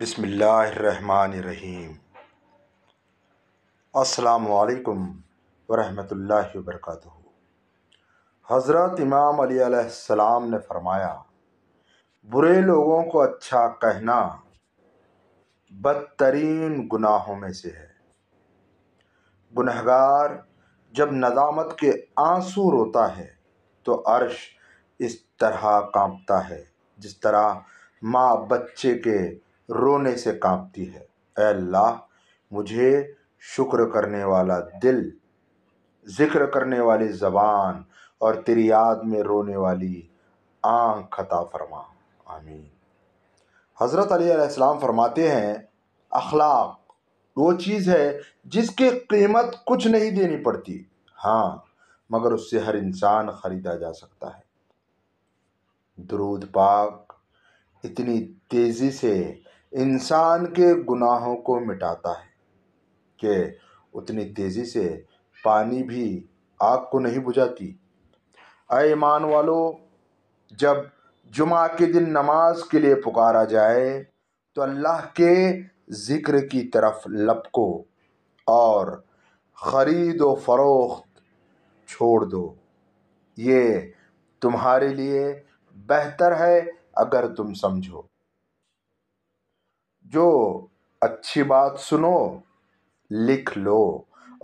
बिसमीम् अल्लाम वरहल वरक हज़रत इमाम अलीसम ने फ़रमाया बुरे लोगों को अच्छा कहना बदतरीन गुनाहों में से है गुनहगार जब नदामत के आंसू रोता है तो अर्श इस तरह कांपता है जिस तरह माँ बच्चे के रोने से कांपती है अल्लाह मुझे शुक्र करने वाला दिल ज़िक्र करने वाली ज़बान और तेरी याद में रोने वाली आँख खता फरमा आमीन हज़रत अलीसम फरमाते हैं अखलाक वो चीज़ है जिसकी कीमत कुछ नहीं देनी पड़ती हाँ मगर उससे हर इंसान ख़रीदा जा सकता है द्रूद पाक इतनी तेज़ी से इंसान के गुनाहों को मिटाता है कि उतनी तेज़ी से पानी भी आग को नहीं बुझाती ईमान वालो जब जुमा के दिन नमाज के लिए पुकारा जाए तो अल्लाह के ज़िक्र की तरफ लपको और ख़रीद व फरोख्त छोड़ दो ये तुम्हारे लिए बेहतर है अगर तुम समझो जो अच्छी बात सुनो लिख लो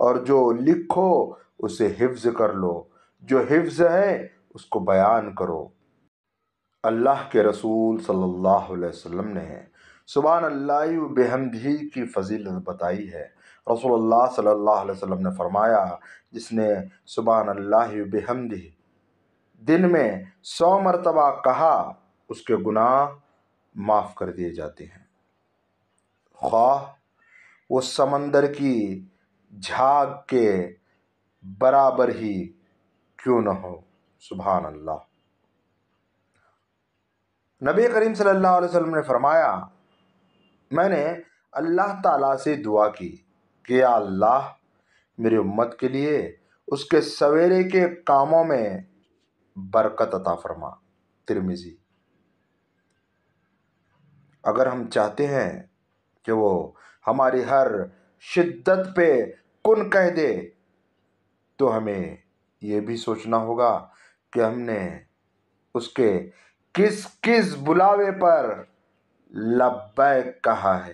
और जो लिखो उसे हिफ्ज़ कर लो जो हिफ्ज़ है उसको बयान करो अल्लाह के रसूल सल्लल्लाहु अलैहि वसल्लम ने सुबहान अल्लाह बेहमदी की फजीलत बताई है रसूल सल्लल्लाहु अलैहि वसल्लम ने फरमाया जिसने सुबह अल्लाह बेहमदी दिन में सौ मरतबा कहा उसके गुनाह माफ़ कर दिए जाते हैं ख्वाह वो समंदर की झाग के बराबर ही क्यों न हो सुबह अल्लाह नबी करीम सल्लल्लाहु अलैहि वसल्लम ने फरमाया मैंने अल्लाह ताला से दुआ की कि या अल्लाह मेरी उम्मत के लिए उसके सवेरे के कामों में बरकत अता फरमा तिरमिजी अगर हम चाहते हैं कि वो हमारी हर शिद्दत पे कुन कह दे तो हमें ये भी सोचना होगा कि हमने उसके किस किस बुलावे पर लब्बै कहा है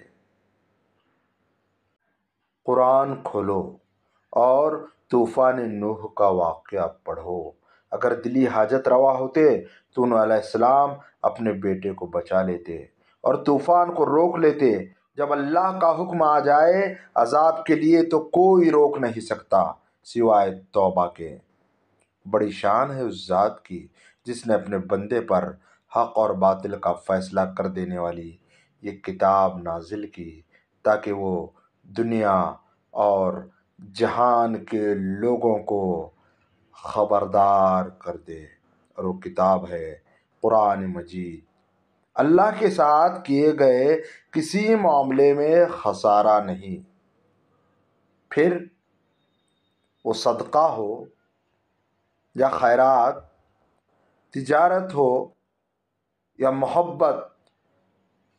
कुरान खोलो और तूफ़ान नूह का वाक़ पढ़ो अगर दिली हाजत रवा होते तो नूसम अपने बेटे को बचा लेते और तूफ़ान को रोक लेते जब अल्लाह का हुक्म आ जाए अजाब के लिए तो कोई रोक नहीं सकता सिवाय तोबा के बड़ी शान है उस ज़ात की जिसने अपने बंदे पर हक और बातिल का फ़ैसला कर देने वाली ये किताब नाजिल की ताकि वो दुनिया और जहान के लोगों को ख़बरदार कर दे और वो किताब है कुरान मजीद अल्लाह के साथ किए गए किसी मामले में खसारा नहीं फिर वो सदका हो या खैरात तिजारत हो या मोहब्बत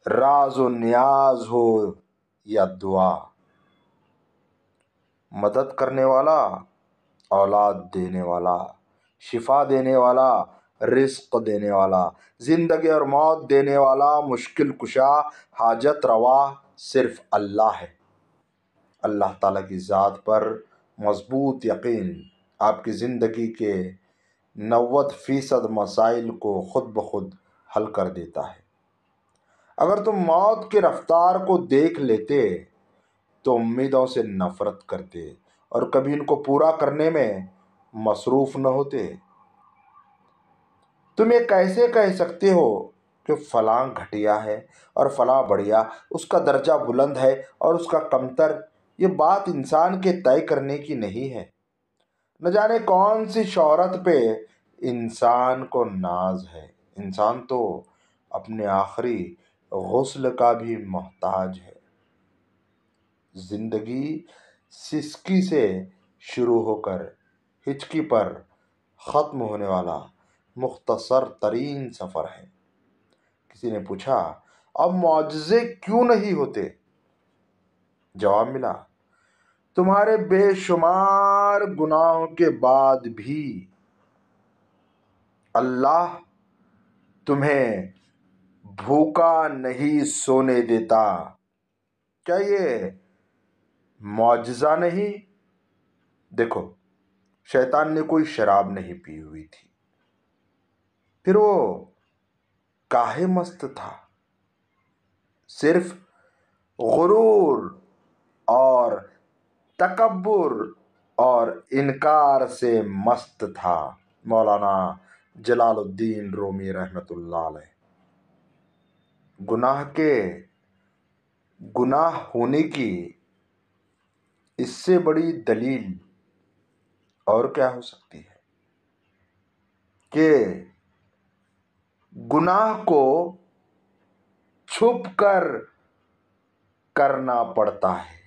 राज व न्याज हो या दुआ मदद करने वाला औलाद देने वाला शिफा देने वाला रिस्क देने वाला ज़िंदगी और मौत देने वाला मुश्किल कुशा हाजत रवा सिर्फ़ अल्लाह है अल्लाह ताला की ज़ात पर मजबूत यकीन आपकी ज़िंदगी के नव्वे फ़ीसद मसाइल को ख़ुद ब खुद हल कर देता है अगर तुम मौत की रफ्तार को देख लेते तो उम्मीदों से नफ़रत करते और कभी इनको पूरा करने में मसरूफ़ न होते तुम ये कैसे कह सकते हो कि फ़लाँ घटिया है और फ़लाँ बढ़िया उसका दर्जा बुलंद है और उसका कमतर ये बात इंसान के तय करने की नहीं है न जाने कौन सी शहरत पे इंसान को नाज है इंसान तो अपने आखिरी गसल का भी मोहताज है ज़िंदगी सिस्की से शुरू होकर हिचकी पर ख़त्म होने वाला मुख्तसर तरीन सफ़र है किसी ने पूछा अब मुआजे क्यों नहीं होते जवाब मिला तुम्हारे बेशुमार गुनाहों के बाद भी अल्लाह तुम्हें भूखा नहीं सोने देता क्या ये मुआजा नहीं देखो शैतान ने कोई शराब नहीं पी हुई थी फिर वो काहे मस्त था सिर्फ गुरूर और तकबर और इनकार से मस्त था मौलाना जलालुद्दीन रोमी रहमतुल्लाह गुनाह के गुनाह होने की इससे बड़ी दलील और क्या हो सकती है कि गुनाह को छुप कर करना पड़ता है